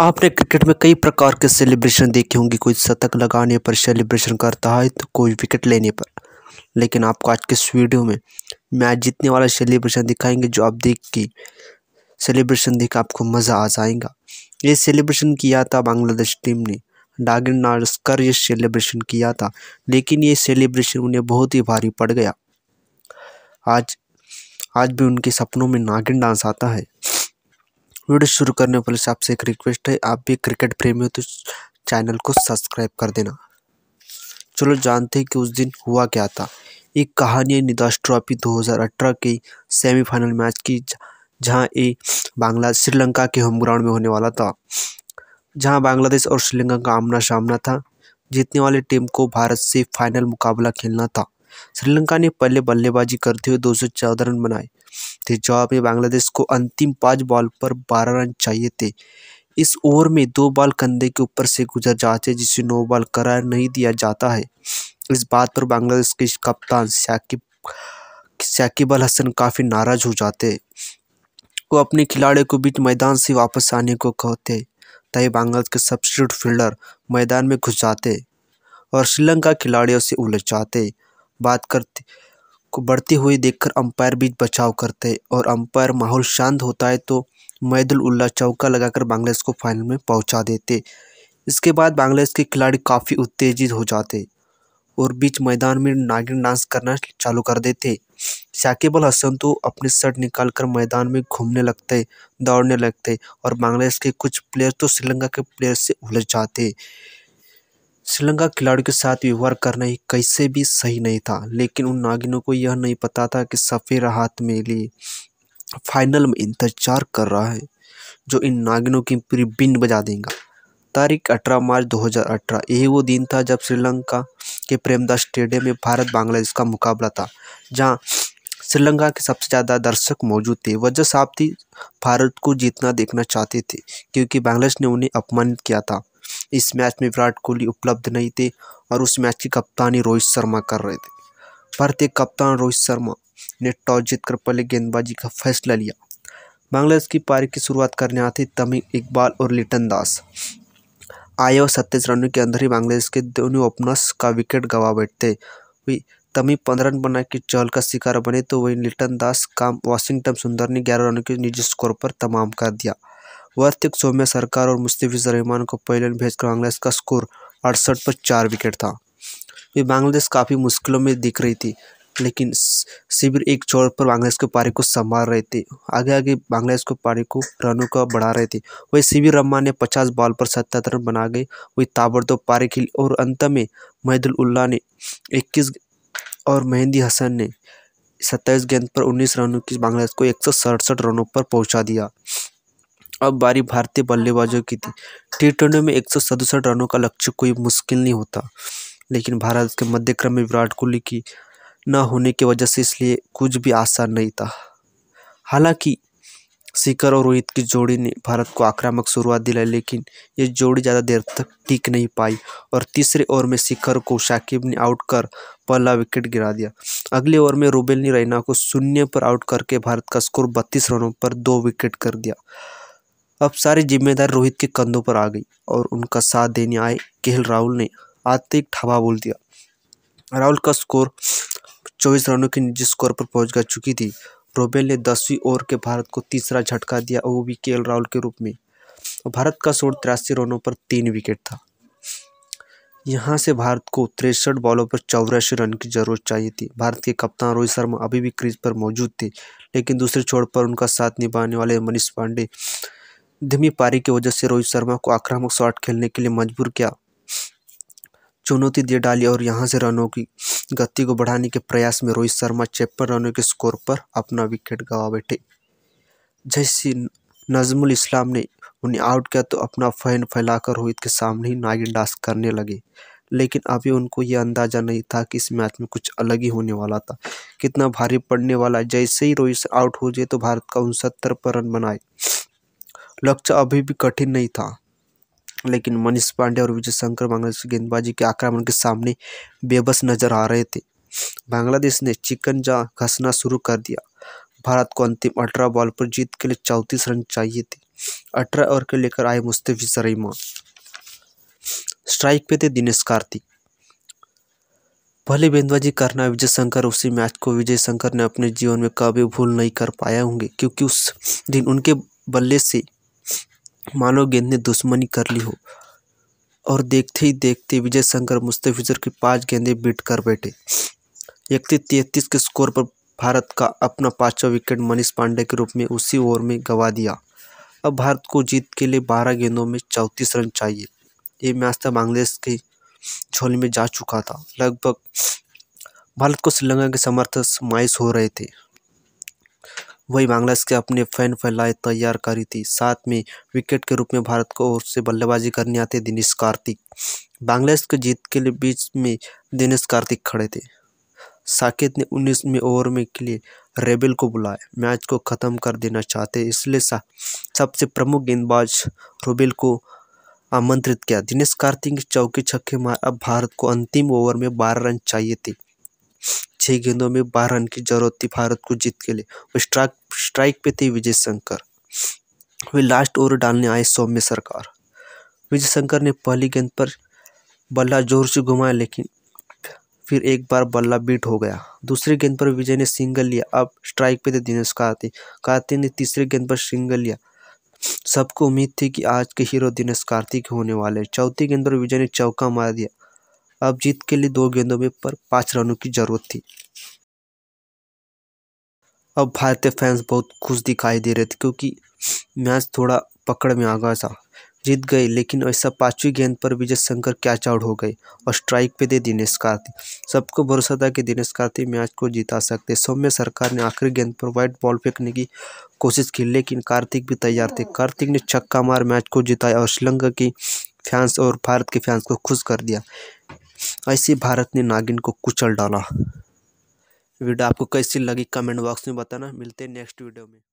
आपने क्रिकेट में कई प्रकार के सेलिब्रेशन देखे होंगे कोई शतक लगाने पर सेलिब्रेशन करता है तो कोई विकेट लेने पर लेकिन आपको आज के इस वीडियो में मैच जीतने वाला सेलिब्रेशन दिखाएंगे जो आप देख के सेलिब्रेशन देख आपको मज़ा आ जाएगा ये सेलिब्रेशन किया था बांग्लादेश टीम ने डागिन नास्कर ये सेलिब्रेशन किया था लेकिन ये सेलिब्रेशन उन्हें बहुत ही भारी पड़ गया आज आज भी उनके सपनों में नागिन डांस आता है वीडियो शुरू करने पहले से आपसे एक रिक्वेस्ट है आप भी क्रिकेट प्रेमी हो तो चैनल को सब्सक्राइब कर देना चलो जानते हैं कि उस दिन हुआ क्या था एक कहानी है निदास ट्रॉफी 2018 के सेमीफाइनल मैच की जहां ये बांग्ला श्रीलंका के होम ग्राउंड में होने वाला था जहां बांग्लादेश और श्रीलंका का आमना सामना था जीतने वाली टीम को भारत से फाइनल मुकाबला खेलना था श्रीलंका ने पहले बल्लेबाजी करते हुए दो रन बनाए थे जवाब में बांग्लादेश को अंतिम पाँच बॉल पर बारह रन चाहिए थे इस ओवर में दो बॉल कंधे के ऊपर से गुजर जाते जिसे नो बॉल करार नहीं दिया जाता है इस बात पर बांग्लादेश के कप्तान शाकिब शाकिब अल हसन काफ़ी नाराज हो जाते वो अपने खिलाड़ियों को बीच मैदान से वापस आने को कहते तभी बांग्लादेश के सब्सिट्यूट फील्डर मैदान में घुस जाते और श्रीलंका खिलाड़ियों से उलझ जाते बात करते को बढ़ती हुई देखकर अंपायर भी बचाव करते हैं और अंपायर माहौल शांत होता है तो मैदुल उल्ला चौका लगाकर बांग्लादेश को फाइनल में पहुंचा देते इसके बाद बांग्लादेश के खिलाड़ी काफ़ी उत्तेजित हो जाते और बीच मैदान में नागिन डांस करना चालू कर देते शाकिब अल हसन तो अपने शर्ट निकाल कर मैदान में घूमने लगते दौड़ने लगते और बांग्लादेश के कुछ प्लेयर तो श्रीलंका के प्लेयर से उलझ जाते श्रीलंका खिलाड़ियों के साथ व्यवहार करना ही कैसे भी सही नहीं था लेकिन उन नागिनों को यह नहीं पता था कि सफ़ेद हाथ में लिए फाइनल में इंतजार कर रहा है जो इन नागिनों की पूरी बिंद बजा देगा तारीख अठारह मार्च 2018 यही वो दिन था जब श्रीलंका के प्रेमदास स्टेडियम में भारत बांग्लादेश का मुकाबला था जहाँ श्रीलंका के सबसे ज़्यादा दर्शक मौजूद थे वजह साफ थी भारत को जीतना देखना चाहते थे क्योंकि बांग्लादेश ने उन्हें अपमानित किया था इस मैच में विराट कोहली उपलब्ध नहीं थे और उस मैच की कप्तानी रोहित शर्मा कर रहे थे भारतीय कप्तान रोहित शर्मा ने टॉस जीतकर पहले गेंदबाजी का फैसला लिया बांग्लादेश की पारी की शुरुआत करने आती तमीम इकबाल और लिटन दास आए और सत्ताईस रनों के अंदर ही बांग्लादेश के दोनों ओपनर्स का विकेट गवा बैठते वही तमी पंद्रह रन बना के चहल का शिकार बने तो वहीं लिटन दास काम वाशिंगटन सुंदर ने ग्यारह रनों के निजी स्कोर पर तमाम कर दिया वर्तिक शो में सरकार और मुस्तफ़िज़ुर रहमान को पहले भेजकर बांग्लादेश का स्कोर अड़सठ पर चार विकेट था वे बांग्लादेश काफ़ी मुश्किलों में दिख रही थी लेकिन शिविर एक छोर पर बांग्लादेश के पारी को संभाल रहे थे आगे आगे बांग्लादेश को पारी को रनों का बढ़ा रहे थे वही शिविर रम्मा ने 50 बॉल पर सत्तर रन बना गए वही ताबड़तोड़ पारी खेली और अंत में महदुल उल्ला ने 21 और मेहंदी हसन ने सत्ताईस गेंद पर 19 रनों की बांग्लादेश को एक रनों पर पहुंचा दिया अब बारी भारतीय बल्लेबाजों की थी टी ट्वेंटी में एक रनों का लक्ष्य कोई मुश्किल नहीं होता लेकिन भारत के मध्य क्रम में विराट कोहली की न होने की वजह से इसलिए कुछ भी आसान नहीं था हालांकि शिखर और रोहित की जोड़ी ने भारत को आक्रामक शुरुआत दिलाई लेकिन ये जोड़ी ज़्यादा देर तक टिक नहीं पाई और तीसरे ओवर में शिखर को शाकिब ने आउट कर पहला विकेट गिरा दिया अगले ओवर में रुबेल ने रैना को शून्य पर आउट करके भारत का स्कोर बत्तीस रनों पर दो विकेट कर दिया अब सारी जिम्मेदारी रोहित के कंधों पर आ गई और उनका साथ देने आए केहल राहुल ने आते तो एक ठबा बोल दिया राहुल का स्कोर चौबीस रनों के निजी स्कोर पर पहुंच जा चुकी थी रोबेल ने दसवीं ओवर के भारत को तीसरा झटका दिया वो भी के राहुल के रूप में भारत का स्कोर तिरासी रनों पर तीन विकेट था यहाँ से भारत को तिरसठ बॉलों पर चौरासी रन की जरूरत चाहिए थी भारत के कप्तान रोहित शर्मा अभी भी क्रीज पर मौजूद थे लेकिन दूसरे छोर पर उनका साथ निभाने वाले मनीष पांडे धीमी पारी की वजह से रोहित शर्मा को आक्रामक शॉट खेलने के लिए मजबूर किया चुनौती दे डाली और यहां से रनों की गति को बढ़ाने के प्रयास में रोहित शर्मा छप्पन रनों के स्कोर पर अपना विकेट गवा बैठे जैसे नजमुल इस्लाम ने उन्हें आउट किया तो अपना फैन फैलाकर रोहित के सामने ही नागिन डांस करने लगे लेकिन अभी उनको यह अंदाज़ा नहीं था कि इस मैच में कुछ अलग ही होने वाला था कितना भारी पड़ने वाला जैसे ही रोहित आउट हो जाए तो भारत का उनसत्तर पर रन बनाए लक्ष्य अभी भी कठिन नहीं था लेकिन मनीष पांडे और विजय शंकर बांग्लादेश गेंदबाजी के आक्रमण के सामने बेबस नजर आ रहे थे बांग्लादेश ने चिकन जा घसना शुरू कर दिया भारत को अंतिम अठारह बॉल पर जीत के लिए चौंतीस रन चाहिए थे अठारह ओवर के लेकर आए मुस्तफी रहीमा स्ट्राइक पे थे दिनेश कार्तिक पहले गेंदबाजी करना विजय शंकर उसी मैच को विजय शंकर ने अपने जीवन में कभी भूल नहीं कर पाए होंगे क्योंकि उस दिन उनके बल्ले से मानो गेंद ने दुश्मनी कर ली हो और देखते ही देखते विजय शंकर मुस्तफिजर की पांच गेंदें बीट कर बैठे इकतीस तैतीस के स्कोर पर भारत का अपना पांचवा विकेट मनीष पांडे के रूप में उसी ओवर में गंवा दिया अब भारत को जीत के लिए बारह गेंदों में चौंतीस रन चाहिए ये मैच था बांग्लादेश के झोली में जा चुका था लगभग भारत को श्रीलंका के समर्थक मायूस हो रहे थे वही बांग्लादेश के अपने फैन फैलाए तैयार करी थी साथ में विकेट के रूप में भारत को ओर से बल्लेबाजी करने आते दिनेश कार्तिक बांग्लादेश के जीत के लिए बीच में दिनेश कार्तिक खड़े थे साकेत ने उन्नीसवें ओवर में के लिए रेबेल को बुलाया मैच को ख़त्म कर देना चाहते इसलिए सा, सबसे प्रमुख गेंदबाज रोबेल को आमंत्रित किया दिनेश कार्तिक चौके छक्के मार अब भारत को अंतिम ओवर में बारह रन चाहिए थे छह गेंदों में बारह रन की जरूरत थी भारत को जीत के लिए और स्ट्राइक स्ट्राइक पे थे विजय शंकर वे लास्ट ओवर डालने आए सौम्य सरकार विजय शंकर ने पहली गेंद पर बल्ला जोर से घुमाया लेकिन फिर एक बार बल्ला बीट हो गया दूसरी गेंद पर विजय ने सिंगल लिया अब स्ट्राइक पे थे दिनेश कार्तिक कार्तिक ने तीसरे गेंद पर सिंगल लिया सबको उम्मीद थी कि आज के हीरो दिनेश कार्तिक होने वाले चौथी गेंद पर विजय ने चौका मार दिया अब जीत के लिए दो गेंदों में पर पांच रनों की जरूरत थी अब भारतीय फैंस बहुत खुश दिखाई दे रहे थे क्योंकि मैच थोड़ा पकड़ में आ गया था जीत गए लेकिन ऐसा पांचवी गेंद पर विजय शंकर कैच आउट हो गए और स्ट्राइक पे दे दिनेश कार्तिक सबको भरोसा था कि दिनेश कार्तिक मैच को जिता सकते सौम्य सरकार ने आखिरी गेंद पर व्हाइट बॉल फेंकने की कोशिश की लेकिन कार्तिक भी तैयार थे कार्तिक ने छक्का मार मैच को जिताया और श्रीलंका की फैंस और भारत के फैंस को खुश कर दिया ऐसे भारत ने नागिन को कुचल डाला वीडियो आपको कैसी लगी कमेंट बॉक्स में बताना मिलते हैं नेक्स्ट वीडियो में